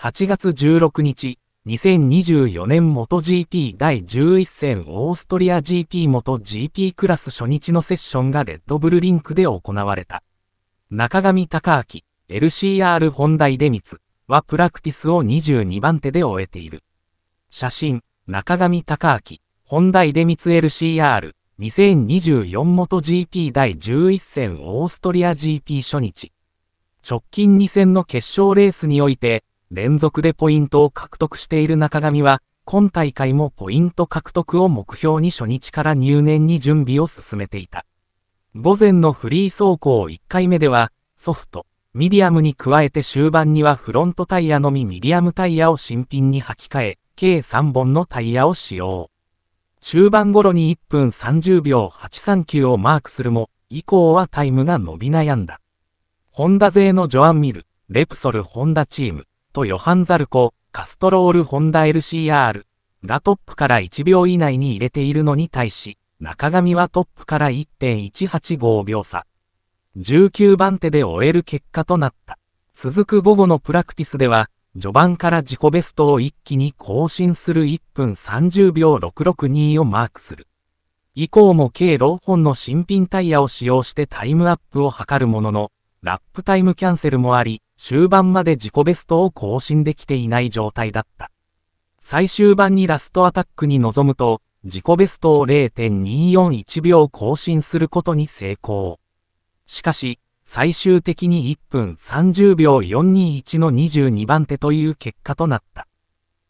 8月16日、2024年元 g p 第11戦オーストリア GP 元 GP クラス初日のセッションがレッドブルリンクで行われた。中上隆明、LCR 本題出光はプラクティスを22番手で終えている。写真、中上隆明、本題出光 LCR、2024元 GP 第11戦オーストリア GP 初日。直近2戦の決勝レースにおいて、連続でポイントを獲得している中上は、今大会もポイント獲得を目標に初日から入念に準備を進めていた。午前のフリー走行1回目では、ソフト、ミディアムに加えて終盤にはフロントタイヤのみミディアムタイヤを新品に履き替え、計3本のタイヤを使用。中盤頃に1分30秒839をマークするも、以降はタイムが伸び悩んだ。ホンダ勢のジョアン・ミル、レプソル・ホンダチーム、とヨハンザルコ、カストロール・ホンダ LCR がトップから1秒以内に入れているのに対し、中上はトップから1.185秒差。19番手で終える結果となった。続く午後のプラクティスでは、序盤から自己ベストを一気に更新する1分30秒662をマークする。以降も計6本の新品タイヤを使用してタイムアップを図るものの、ラップタイムキャンセルもあり、終盤まで自己ベストを更新できていない状態だった。最終盤にラストアタックに臨むと、自己ベストを0.241秒更新することに成功。しかし、最終的に1分30秒421の22番手という結果となった。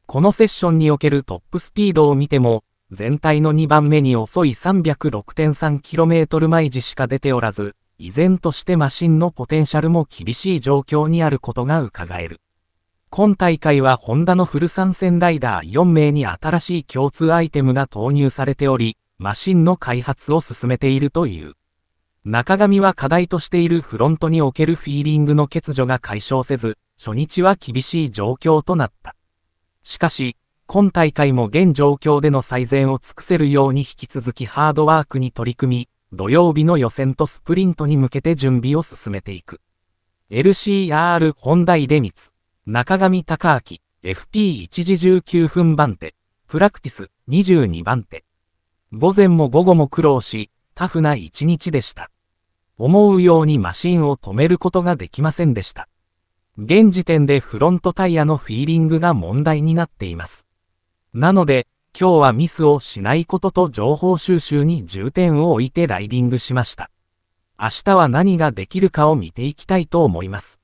このセッションにおけるトップスピードを見ても、全体の2番目に遅い 306.3km 毎時しか出ておらず、依然としてマシンのポテンシャルも厳しい状況にあることが伺える。今大会はホンダのフル参戦ライダー4名に新しい共通アイテムが投入されており、マシンの開発を進めているという。中上は課題としているフロントにおけるフィーリングの欠如が解消せず、初日は厳しい状況となった。しかし、今大会も現状況での最善を尽くせるように引き続きハードワークに取り組み、土曜日の予選とスプリントに向けて準備を進めていく。LCR 本題出光、中上高明、FP1 時19分番手、プラクティス22番手。午前も午後も苦労し、タフな一日でした。思うようにマシンを止めることができませんでした。現時点でフロントタイヤのフィーリングが問題になっています。なので、今日はミスをしないことと情報収集に重点を置いてライディングしました。明日は何ができるかを見ていきたいと思います。